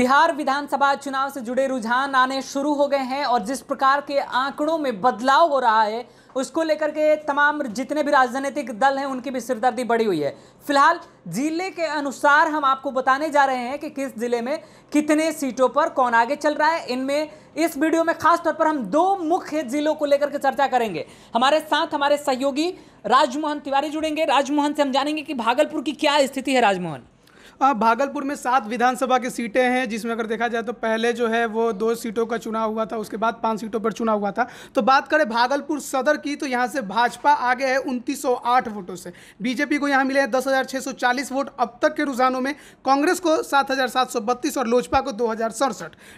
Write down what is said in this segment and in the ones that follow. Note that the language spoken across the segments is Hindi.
बिहार विधानसभा चुनाव से जुड़े रुझान आने शुरू हो गए हैं और जिस प्रकार के आंकड़ों में बदलाव हो रहा है उसको लेकर के तमाम जितने भी राजनीतिक दल हैं उनकी भी सिरदर्दी बढ़ी हुई है फिलहाल जिले के अनुसार हम आपको बताने जा रहे हैं कि किस जिले में कितने सीटों पर कौन आगे चल रहा है इनमें इस वीडियो में खास तौर पर हम दो मुख्य जिलों को लेकर के चर्चा करेंगे हमारे साथ हमारे सहयोगी राजमोहन तिवारी जुड़ेंगे राजमोहन से हम जानेंगे कि भागलपुर की क्या स्थिति है राजमोहन भागलपुर में सात विधानसभा की सीटें हैं जिसमें अगर देखा जाए तो पहले जो है वो दो सीटों का चुनाव हुआ था उसके बाद पाँच सीटों पर चुनाव हुआ था तो बात करें भागलपुर सदर की तो यहाँ से भाजपा आगे है उनतीस वोटों से बीजेपी को यहाँ मिले हैं दस वोट अब तक के रुझानों में कांग्रेस को सात और लोजपा को दो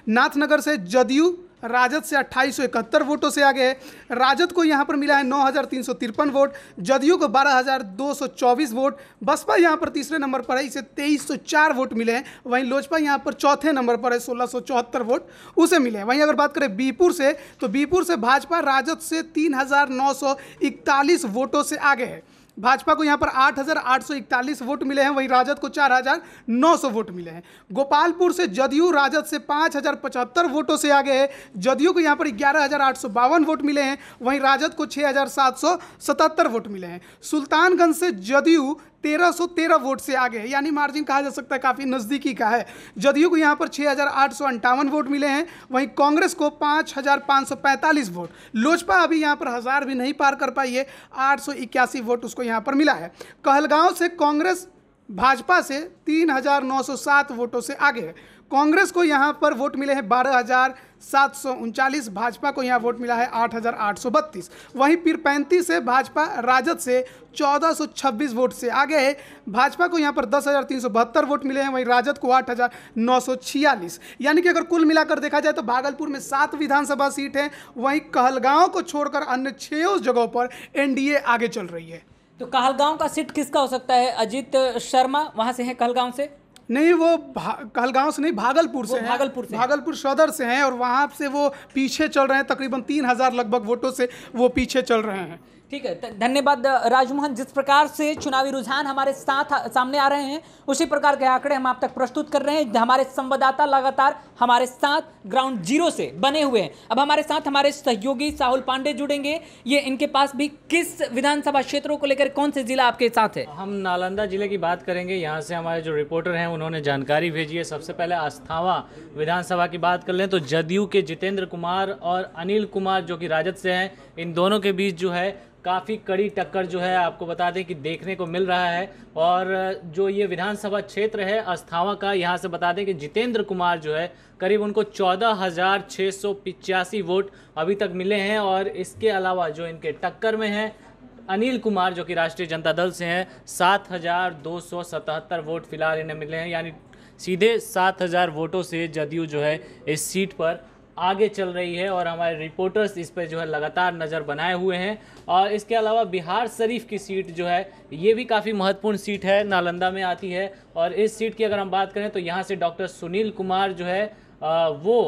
नाथनगर से जदयू राजद से अट्ठाईस वोटों से आगे है राजद को यहाँ पर मिला है नौ वोट जदयू को 12,224 वोट बसपा यहाँ पर तीसरे नंबर पर है इसे 2304 वोट मिले हैं वहीं लोजपा यहाँ पर चौथे नंबर पर है सोलह वोट उसे मिले हैं वहीं अगर बात करें बीपुर से तो बीपुर से भाजपा राजद से तीन वोटों से आगे है भाजपा को यहाँ पर 8,841 वोट मिले हैं वहीं राजद को 4,900 वोट मिले हैं गोपालपुर से जदयू राजद से पाँच वोटों से आगे है जदयू को यहाँ पर ग्यारह वोट मिले हैं वहीं राजद को छः वोट मिले हैं सुल्तानगंज से जदयू 1313 वोट से आगे है यानी मार्जिन कहा जा सकता है काफ़ी नज़दीकी का है जदयू को यहाँ पर छः वोट मिले हैं वहीं कांग्रेस को 5545 वोट लोजपा अभी यहाँ पर हज़ार भी नहीं पार कर पाई है आठ वोट उसको यहाँ पर मिला है कहलगांव से कांग्रेस भाजपा से 3907 वोटों से आगे है कांग्रेस को यहाँ पर वोट मिले हैं बारह सात सौ उनचालीस भाजपा को यहाँ वोट मिला है आठ हज़ार आठ सौ बत्तीस वहीं पीरपैंती से भाजपा राजद से चौदह सौ छब्बीस वोट से आगे है भाजपा को यहाँ पर दस हज़ार तीन सौ बहत्तर वोट मिले हैं वहीं राजद को आठ हज़ार नौ सौ छियालीस यानी कि अगर कुल मिलाकर देखा जाए तो भागलपुर में सात विधानसभा सीट हैं वहीं कहलगांव को छोड़कर अन्य छो जगहों पर एनडीए आगे चल रही है तो कहलगांव का सीट किसका हो सकता है अजीत शर्मा वहाँ से हैं कहलगांव से नहीं वो कहलगांव से नहीं भागलपुर से भागलपुर से भागलपुर सदर से हैं और वहाँ से वो पीछे चल रहे हैं तकरीबन तीन हजार लगभग वोटों से वो पीछे चल रहे हैं ठीक है धन्यवाद राजमोहन जिस प्रकार से चुनावी रुझान हमारे साथ सामने आ रहे हैं उसी प्रकार के आंकड़े हम आप तक प्रस्तुत कर रहे हैं हमारे संवाददाता लगातार हमारे साथ ग्राउंड जीरो से बने हुए हैं अब हमारे साथ हमारे सहयोगी साहुल पांडे जुड़ेंगे ये इनके पास भी किस विधानसभा क्षेत्रों को लेकर कौन से जिला आपके साथ है हम नालंदा जिले की बात करेंगे यहाँ से हमारे जो रिपोर्टर हैं उन्होंने जानकारी भेजी है सबसे पहले आस्थावा विधानसभा की बात कर लें तो जदयू के जितेंद्र कुमार और अनिल कुमार जो कि राजद से हैं इन दोनों के बीच जो है काफ़ी कड़ी टक्कर जो है आपको बता दें कि देखने को मिल रहा है और जो ये विधानसभा क्षेत्र है अस्थावा का यहाँ से बता दें कि जितेंद्र कुमार जो है करीब उनको चौदह हज़ार छः सौ पिचासी वोट अभी तक मिले हैं और इसके अलावा जो इनके टक्कर में हैं अनिल कुमार जो कि राष्ट्रीय जनता दल से हैं सात हज़ार दो सौ सतहत्तर वोट फिलहाल इन्हें मिले हैं यानी सीधे सात हज़ार वोटों से जदयू जो है इस सीट पर आगे चल रही है और हमारे रिपोर्टर्स इस पर जो है लगातार नज़र बनाए हुए हैं और इसके अलावा बिहार शरीफ की सीट जो है ये भी काफ़ी महत्वपूर्ण सीट है नालंदा में आती है और इस सीट की अगर हम बात करें तो यहाँ से डॉक्टर सुनील कुमार जो है वो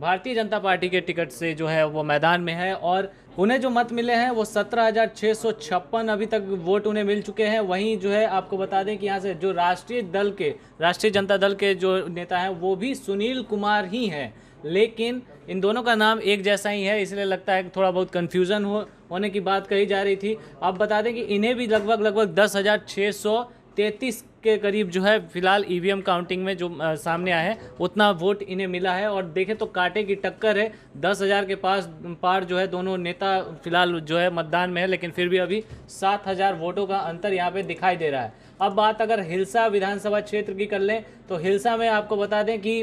भारतीय जनता पार्टी के टिकट से जो है वो मैदान में है और उन्हें जो मत मिले हैं वो सत्रह अभी तक वोट उन्हें मिल चुके हैं वहीं जो है आपको बता दें कि यहाँ से जो राष्ट्रीय दल के राष्ट्रीय जनता दल के जो नेता हैं वो भी सुनील कुमार ही हैं लेकिन इन दोनों का नाम एक जैसा ही है इसलिए लगता है कि थोड़ा बहुत कन्फ्यूज़न हो होने की बात कही जा रही थी अब बता दें कि इन्हें भी लगभग लगभग दस हज़ार छः सौ तैंतीस के करीब जो है फिलहाल ईवीएम e काउंटिंग में जो आ, सामने आया है उतना वोट इन्हें मिला है और देखें तो कांटे की टक्कर है दस हज़ार के पास पार जो है दोनों नेता फिलहाल जो है मतदान में है लेकिन फिर भी अभी सात हज़ार वोटों का अंतर यहाँ पे दिखाई दे रहा है अब बात अगर हिलसा विधानसभा क्षेत्र की कर लें तो हिलसा में आपको बता दें कि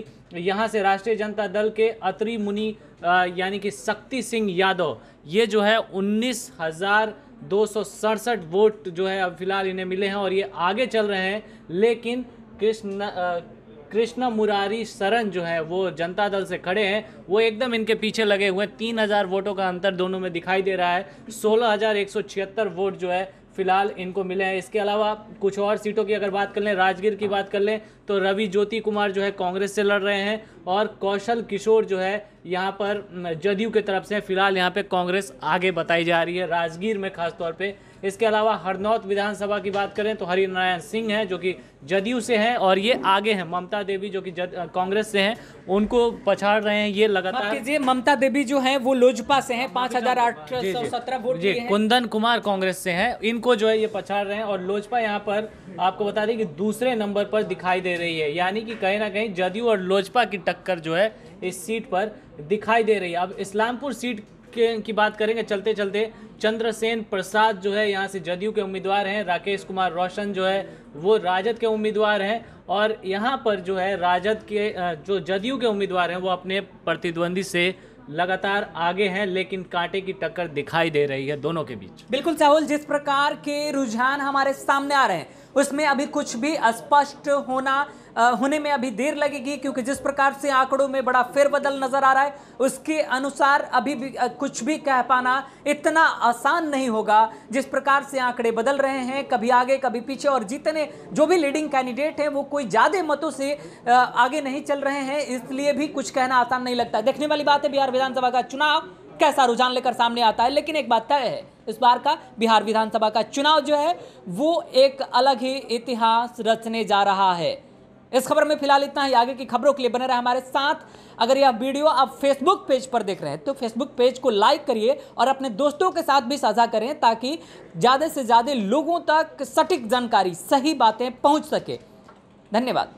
यहाँ से राष्ट्रीय जनता दल के अत्रि मुनि यानी कि शक्ति सिंह यादव ये जो है उन्नीस हज़ार दो वोट जो है अब फिलहाल इन्हें मिले हैं और ये आगे चल रहे हैं लेकिन कृष्ण कृष्ण मुरारी शरण जो है वो जनता दल से खड़े हैं वो एकदम इनके पीछे लगे हुए हैं तीन हज़ार वोटों का अंतर दोनों में दिखाई दे रहा है सोलह हज़ार एक सौ छिहत्तर वोट जो है फिलहाल इनको मिले हैं इसके अलावा कुछ और सीटों की अगर बात कर लें राजगीर की बात कर लें तो रवि ज्योति कुमार जो है कांग्रेस से लड़ रहे हैं और कौशल किशोर जो है यहाँ पर जदयू की तरफ से फिलहाल यहाँ पे कांग्रेस आगे बताई जा रही है राजगीर में खासतौर पर इसके अलावा हरनौत विधानसभा की बात करें तो हरिनारायण सिंह हैं जो कि जदयू से हैं और ये आगे हैं ममता देवी जो कि कांग्रेस से हैं उनको पछाड़ रहे हैं ये लगातार ममता देवी जो हैं वो लोजपा से हैं पाँच हज़ार आठ सौ सत्रह वोट जी कुंदन कुमार कांग्रेस से हैं इनको जो है ये पछाड़ रहे हैं और लोजपा यहाँ पर आपको बता दें कि दूसरे नंबर पर दिखाई दे रही है यानी कि कहीं ना कहीं जदयू और लोजपा की टक्कर जो है इस सीट पर दिखाई दे रही है अब इस्लामपुर सीट के की बात करेंगे चलते चलते चंद्रसेन प्रसाद जो है यहाँ से जदयू के उम्मीदवार हैं राकेश कुमार रोशन जो है वो राजद के उम्मीदवार हैं और यहाँ पर जो है राजद के जो जदयू के उम्मीदवार हैं वो अपने प्रतिद्वंदी से लगातार आगे हैं लेकिन कांटे की टक्कर दिखाई दे रही है दोनों के बीच बिल्कुल साहुल जिस प्रकार के रुझान हमारे सामने आ रहे हैं उसमें अभी कुछ भी स्पष्ट होना होने में अभी देर लगेगी क्योंकि जिस प्रकार से आंकड़ों में बड़ा फेरबदल नजर आ रहा है उसके अनुसार अभी भी कुछ भी कह पाना इतना आसान नहीं होगा जिस प्रकार से आंकड़े बदल रहे हैं कभी आगे कभी पीछे और जितने जो भी लीडिंग कैंडिडेट हैं वो कोई ज़्यादा मतों से आगे नहीं चल रहे हैं इसलिए भी कुछ कहना आसान नहीं लगता देखने वाली बात है बिहार विधानसभा का चुनाव कैसा रुझान लेकर सामने आता है लेकिन एक बात तय है इस बार का बिहार विधानसभा का चुनाव जो है वो एक अलग ही इतिहास रचने जा रहा है इस खबर में फिलहाल इतना ही आगे की खबरों के लिए बने रहे हमारे साथ अगर यह वीडियो आप फेसबुक पेज पर देख रहे हैं तो फेसबुक पेज को लाइक करिए और अपने दोस्तों के साथ भी साझा करें ताकि ज़्यादा से ज़्यादा लोगों तक सटीक जानकारी सही बातें पहुँच सके धन्यवाद